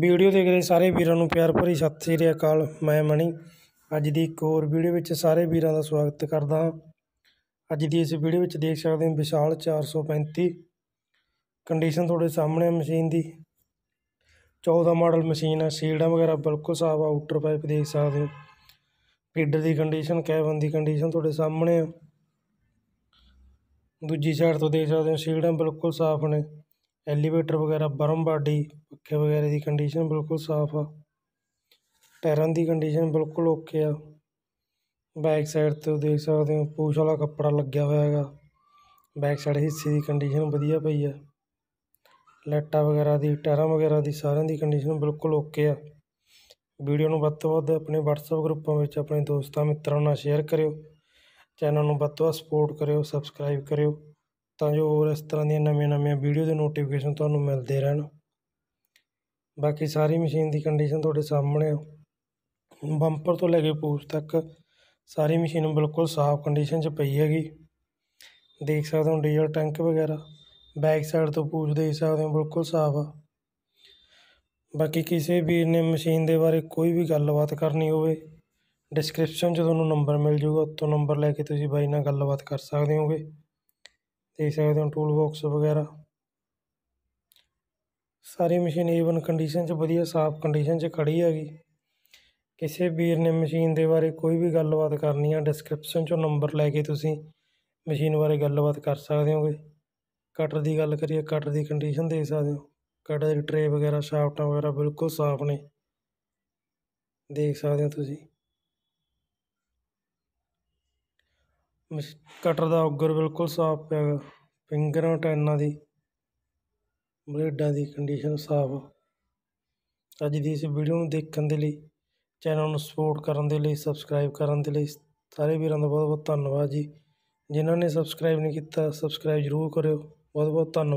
video ਦੇਖ ਰਹੇ ਸਾਰੇ ਵੀਰਾਂ ਨੂੰ ਪਿਆਰ ਭਰੀ ਸਤਿ ਸ੍ਰੀ ਅਕਾਲ ਮੈਂ ਮਣੀ ਅੱਜ ਦੀ ਇੱਕ ਹੋਰ ਵੀਡੀਓ ਵਿੱਚ ਸਾਰੇ ਵੀਰਾਂ ਦਾ ਸਵਾਗਤ ਕਰਦਾ ਹਾਂ ਅੱਜ ਦੀ ਇਸ ਵੀਡੀਓ ਵਿੱਚ ਦੇਖ ਸਕਦੇ ਹਾਂ ਵਿਸ਼ਾਲ 435 ਕੰਡੀਸ਼ਨ ਤੁਹਾਡੇ ਸਾਹਮਣੇ ਮਸ਼ੀਨ ਦੀ 14 ਮਾਡਲ ਮਸ਼ੀਨ ਹੈ ਸੀਲਡਾਂ ਵਗੈਰਾ ਬਿਲਕੁਲ ਸਾਫ ਆਊਟਰ ਪਾਈਪ ਦੇਖ ਸਕਦੇ ਹੋ ਫੀਡਰ ਦੀ ਕੰਡੀਸ਼ਨ ਕੈਬਨ ਦੀ ਕੰਡੀਸ਼ਨ ਤੁਹਾਡੇ ਸਾਹਮਣੇ ਆ ਦੂਜੀ ਸਾਈਡ ਤੋਂ ਦੇਖ ਸਕਦੇ ਹੋ ਸੀਲਡਾਂ ਬਿਲਕੁਲ ਸਾਫ ਨੇ ਐਲੀਵੇਟਰ ਵਗੈਰਾ ਬਰਮ ਬਾਡੀ ਪੱਖੇ ਵਗੈਰਾ ਦੀ ਕੰਡੀਸ਼ਨ ਬਿਲਕੁਲ ਸਾਫ਼ ਆ ਟਾਇਰਾਂ ਦੀ ਕੰਡੀਸ਼ਨ ਬਿਲਕੁਲ ਓਕੇ ਆ ਬੈਕ ਸਾਈਡ 'ਤੇ ਦੇਖ ਸਕਦੇ ਹੋ ਪੂਛ ਵਾਲਾ ਕੱਪੜਾ ਲੱਗਿਆ ਹੋਇਆ ਹੈਗਾ ਬੈਕ ਸਾਈਡ ਹਿੱਸੇ ਦੀ ਕੰਡੀਸ਼ਨ ਵਧੀਆ ਪਈ ਆ ਲੱਟਾ ਵਗੈਰਾ ਦੀ ਟਾਇਰਾਂ ਵਗੈਰਾ ਦੀ ਸਾਰਿਆਂ ਦੀ ਕੰਡੀਸ਼ਨ ਬਿਲਕੁਲ ਓਕੇ ਆ ਵੀਡੀਓ ਨੂੰ ਵੱਧ ਤੋਂ ਵੱਧ ਆਪਣੇ WhatsApp ਗਰੁੱਪਾਂ ਵਿੱਚ ਆਪਣੇ ਦੋਸਤਾਂ ਮਿੱਤਰਾਂ ਨਾਲ ਸ਼ੇਅਰ ਕਰਿਓ ਚੈਨਲ ਨੂੰ ਵੱਧ ਤੋਂ ਵੱਧ ਸਪੋਰਟ ਕਰਿਓ ਸਬਸਕ੍ਰਾਈਬ ਕਰਿਓ ਤਾਂ ਜੋ ਹੋਰ ਇਸ ਤਰ੍ਹਾਂ ਦੀਆਂ ਨਵੀਆਂ-ਨਵੀਆਂ ਵੀਡੀਓ ਦੇ ਨੋਟੀਫਿਕੇਸ਼ਨ ਤੁਹਾਨੂੰ ਮਿਲਦੇ ਰਹਿਣ ਬਾਕੀ ਸਾਰੀ ਮਸ਼ੀਨ ਦੀ ਕੰਡੀਸ਼ਨ ਤੁਹਾਡੇ ਸਾਹਮਣੇ ਬੰਪਰ ਤੋਂ ਲੈ ਕੇ ਪੂਛ ਤੱਕ ਸਾਰੀ ਮਸ਼ੀਨ ਬਿਲਕੁਲ ਸਾਫ਼ ਕੰਡੀਸ਼ਨ 'ਚ ਪਈ ਹੈਗੀ ਦੇਖ ਸਕਦੇ ਹੋ ਡੀਜ਼ਲ ਟੈਂਕ ਵਗੈਰਾ ਬੈਕ ਸਾਈਡ ਤੋਂ ਪੂਛ ਦੇਖ ਸਕਦੇ ਹੋ ਬਿਲਕੁਲ ਸਾਫ਼ ਆ ਬਾਕੀ ਕਿਸੇ ਵੀਰ ਨੇ ਮਸ਼ੀਨ ਦੇ ਬਾਰੇ ਕੋਈ ਵੀ ਗੱਲਬਾਤ ਕਰਨੀ ਹੋਵੇ ਡਿਸਕ੍ਰਿਪਸ਼ਨ 'ਚ ਤੁਹਾਨੂੰ ਨੰਬਰ ਮਿਲ ਜਾਊਗਾ ਉੱਤੋਂ ਨੰਬਰ ਲੈ ਕੇ ਤੁਸੀਂ ਬਾਈ ਨਾਲ ਗੱਲਬਾਤ ਕਰ ਸਕਦੇ ਹੋਗੇ ਦੇਖ ਸਕਦੇ ਹੋ ਟੂਲ ਬਾਕਸ ਵਗੈਰਾ ਸਾਰੀ ਮਸ਼ੀਨ ਈਵਨ ਕੰਡੀਸ਼ਨ 'ਚ ਵਧੀਆ ਸਾਫ਼ ਕੰਡੀਸ਼ਨ 'ਚ ਖੜੀ ਹੈਗੀ ਕਿਸੇ ਵੀਰ ਨੇ ਮਸ਼ੀਨ ਦੇ ਬਾਰੇ ਕੋਈ ਵੀ ਗੱਲਬਾਤ ਕਰਨੀ ਆ ਡਿਸਕ੍ਰਿਪਸ਼ਨ 'ਚੋਂ ਨੰਬਰ ਲੈ ਕੇ ਤੁਸੀਂ ਮਸ਼ੀਨ ਬਾਰੇ ਗੱਲਬਾਤ ਕਰ ਸਕਦੇ ਹੋਗੇ ਕਟਰ ਦੀ ਗੱਲ ਕਰੀਏ ਕਟਰ ਦੀ ਕੰਡੀਸ਼ਨ ਦੇਖ ਸਕਦੇ ਹੋ ਕਟਰ ਦੇ ਟ੍ਰੇ ਵਗੈਰਾ ਸ਼ਾਫਟਾਂ ਵਗੈਰਾ ਬਿਲਕੁਲ ਸਾਫ਼ ਨੇ ਦੇਖ ਸਕਦੇ ਹੋ ਤੁਸੀਂ ਮਸ਼ੀਨ ਕਟਰ ਦਾ ਉਗਰ ਬਿਲਕੁਲ ਸਾਫ਼ ਪਿਆ ਫਿੰਗਰਾਂ ਟੈਨਾਂ ਦੀ ਬਲੇਡਾਂ ਦੀ ਕੰਡੀਸ਼ਨ ਸਾਫ ਅੱਜ ਦੀ ਇਸ ਵੀਡੀਓ ਨੂੰ ਦੇਖਣ ਦੇ ਲਈ ਚੈਨਲ ਨੂੰ ਸਪੋਰਟ ਕਰਨ ਦੇ ਲਈ ਸਬਸਕ੍ਰਾਈਬ ਕਰਨ ਦੇ ਲਈ ਸਾਰੇ ਵੀਰਾਂ ਦਾ ਬਹੁਤ ਬਹੁਤ ਧੰਨਵਾਦ ਜੀ ਜਿਨ੍ਹਾਂ ਨੇ ਸਬਸਕ੍ਰਾਈਬ ਨਹੀਂ ਕੀਤਾ ਸਬਸਕ੍ਰਾਈਬ ਜ਼ਰੂਰ ਕਰਿਓ ਬਹੁਤ ਬਹੁਤ ਧੰਨਵਾਦ